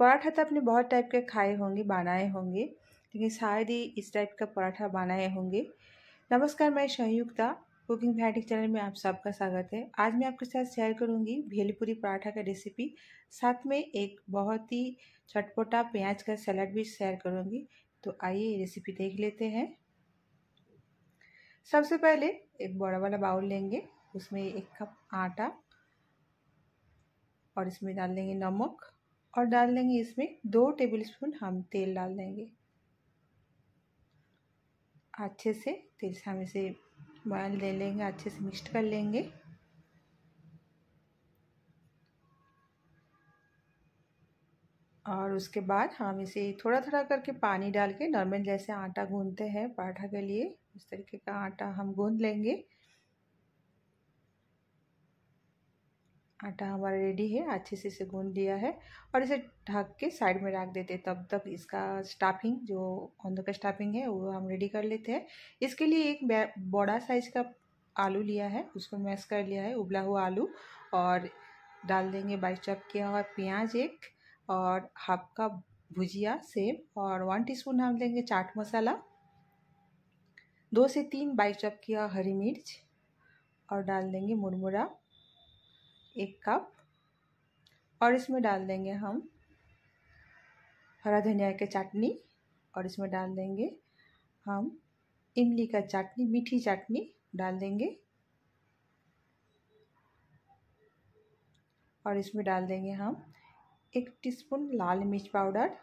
पराठा तो आपने बहुत टाइप के खाए होंगे बनाए होंगे लेकिन शायद ही इस टाइप का पराठा बनाए होंगे नमस्कार मैं सहयुक्ता कुकिंग फैटिक चैनल में आप सबका स्वागत है आज मैं आपके साथ शेयर करूंगी भेलपुरी पराठा का रेसिपी साथ में एक बहुत ही चटपटा प्याज का सलाद भी शेयर करूंगी तो आइए रेसिपी देख लेते हैं सबसे पहले एक बड़ा वाला बाउल लेंगे उसमें एक कप आटा और इसमें डाल देंगे नमक और डाल देंगे इसमें दो टेबलस्पून हम तेल डाल देंगे अच्छे से तेल से हम इसे बॉयल ले लेंगे अच्छे से मिक्स कर लेंगे और उसके बाद हम इसे थोड़ा थोड़ा करके पानी डाल के नॉर्मल जैसे आटा गूंदते हैं पराठा के लिए उस तरीके का आटा हम गूंद लेंगे आटा हमारा रेडी है अच्छे से इसे गूंद लिया है और इसे ढक के साइड में रख देते हैं तब तक इसका स्टाफिंग जो औंधे का स्टाफिंग है वो हम रेडी कर लेते हैं इसके लिए एक बड़ा साइज का आलू लिया है उसको मैश कर लिया है उबला हुआ आलू और डाल देंगे बाइस चॉप किया हुआ प्याज एक और हाफ कप भुजिया सेम और वन टी स्पून हम देंगे चाट मसाला दो से तीन बाइस चॉप किया हरी मिर्च और डाल देंगे मुरमुरा एक कप और इसमें डाल देंगे हम हरा धनिया के चटनी और इसमें डाल देंगे हम इमली का चटनी मीठी चटनी डाल देंगे और इसमें डाल देंगे हम एक टीस्पून लाल मिर्च पाउडर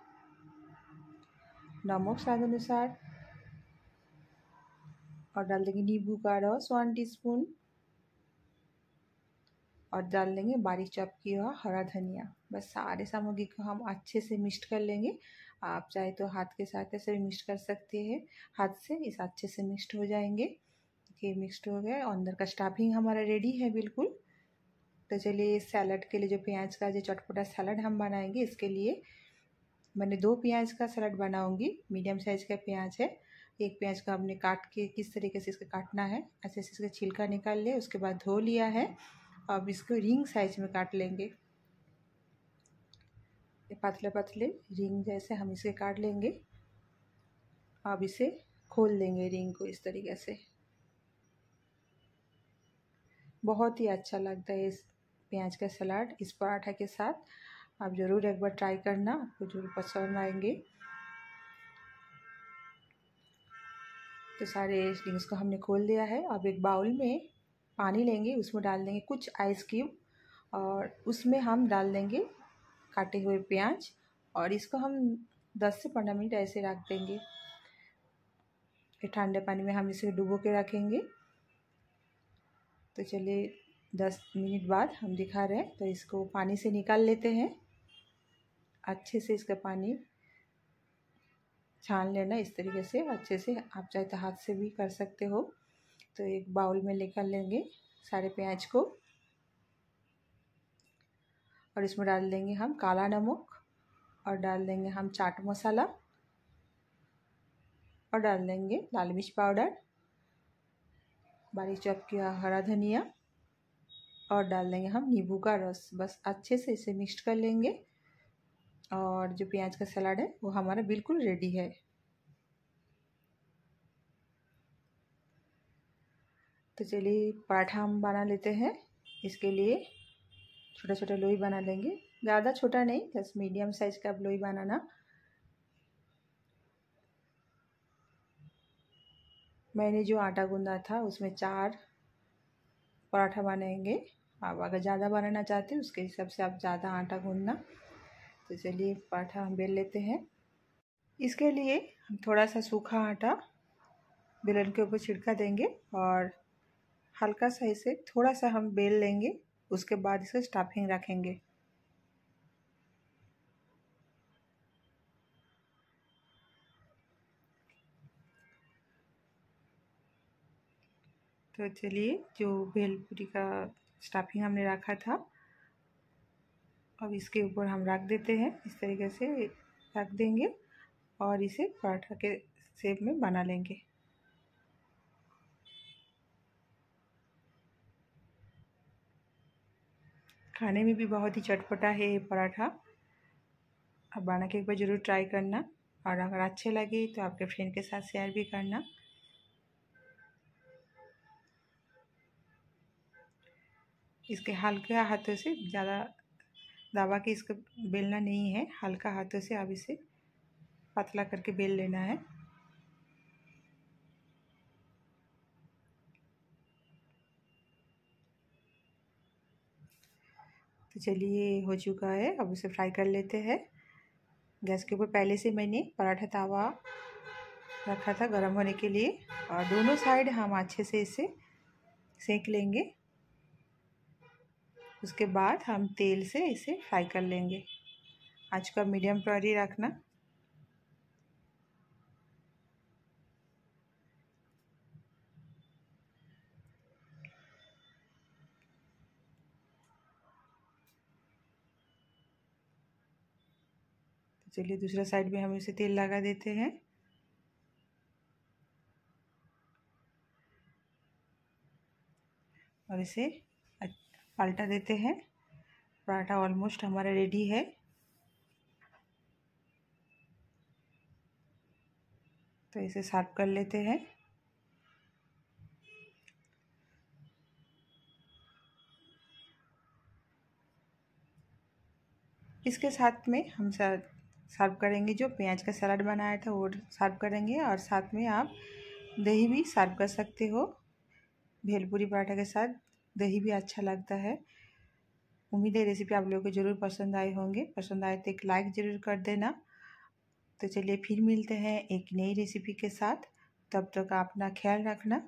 नमक स्वाद अनुसार और डाल देंगे नींबू का रस वन टीस्पून और डाल देंगे बारीक चॉप किया हुआ हरा धनिया बस सारे सामग्री को हम अच्छे से मिक्स कर लेंगे आप चाहे तो हाथ के साथ ऐसे भी मिक्स कर सकते हैं हाथ से इस अच्छे से मिक्सड हो जाएंगे ये मिक्सड हो गया अंदर का स्टाफिंग हमारा रेडी है बिल्कुल तो चलिए सैलड के लिए जो प्याज का जो चटपटा सैलड हम बनाएंगे इसके लिए मैंने दो प्याज का सैलड बनाऊंगी मीडियम साइज का प्याज है एक प्याज को हमने काट के किस तरीके से इसका काटना है ऐसे ऐसे इसका छिलका निकाल लिया उसके बाद धो लिया है अब इसको रिंग साइज में काट लेंगे पतले पतले रिंग जैसे हम इसे काट लेंगे अब इसे खोल देंगे रिंग को इस तरीके से बहुत ही अच्छा लगता है इस प्याज का सलाद इस पराठा के साथ आप ज़रूर एक बार ट्राई करना आपको जरूर पसंद आएंगे तो सारे रिंग्स को हमने खोल दिया है अब एक बाउल में पानी लेंगे उसमें डाल देंगे कुछ आइस क्यूब और उसमें हम डाल देंगे काटे हुए प्याज और इसको हम 10 से 15 मिनट ऐसे रख देंगे फिर ठंडे पानी में हम इसे डुबो के रखेंगे तो चलिए 10 मिनट बाद हम दिखा रहे हैं तो इसको पानी से निकाल लेते हैं अच्छे से इसका पानी छान लेना इस तरीके से अच्छे से आप चाहे तो हाथ से भी कर सकते हो तो एक बाउल में लेकर लेंगे सारे प्याज को और इसमें डाल देंगे हम काला नमक और डाल देंगे हम चाट मसाला और डाल देंगे लाल मिर्च पाउडर बारीक चॉप किया हरा धनिया और डाल देंगे हम नींबू का रस बस अच्छे से इसे मिक्स कर लेंगे और जो प्याज का सलाद है वो हमारा बिल्कुल रेडी है तो चलिए पराठा हम बना लेते हैं इसके लिए छोटा छोटा लोई बना लेंगे ज़्यादा छोटा नहीं बस मीडियम साइज़ का आप लोई बनाना मैंने जो आटा गूंदा था उसमें चार पराठा बनाएंगे आप अगर ज़्यादा बनाना चाहते हैं उसके हिसाब से आप ज़्यादा आटा गूंदना तो चलिए पराठा हम बेल लेते हैं इसके लिए हम थोड़ा सा सूखा आटा बेलन के ऊपर छिड़का देंगे और हल्का सा इसे थोड़ा सा हम बेल लेंगे उसके बाद इसे स्टाफिंग रखेंगे तो चलिए जो भेलपुरी का स्टाफिंग हमने रखा था अब इसके ऊपर हम रख देते हैं इस तरीके से रख देंगे और इसे पराठा के शेप में बना लेंगे खाने में भी बहुत ही चटपटा है ये पराठा आप बना के एक बार ज़रूर ट्राई करना और अगर अच्छे लगे तो आपके फ्रेंड के साथ शेयर भी करना इसके हल्के हाथों से ज़्यादा दबा के इसको बेलना नहीं है हल्का हाथों से आप इसे पतला करके बेल लेना है तो चलिए हो चुका है अब उसे फ्राई कर लेते हैं गैस के ऊपर पहले से मैंने पराठा तावा रखा था गर्म होने के लिए और दोनों साइड हम अच्छे से इसे सेंक लेंगे उसके बाद हम तेल से इसे फ्राई कर लेंगे आज का मीडियम ही रखना चलिए दूसरा साइड में हम इसे तेल लगा देते हैं और इसे पलटा देते हैं पराठा ऑलमोस्ट हमारा रेडी है तो इसे साफ कर लेते हैं इसके साथ में हम साथ सर्व करेंगे जो प्याज का सलाद बनाया था वो सर्व करेंगे और साथ में आप दही भी सर्व कर सकते हो भेलपूरी पराठा के साथ दही भी अच्छा लगता है उम्मीद है रेसिपी आप लोगों को ज़रूर पसंद आए होंगे पसंद आए तो एक लाइक ज़रूर कर देना तो चलिए फिर मिलते हैं एक नई रेसिपी के साथ तब तक तो अपना ख्याल रखना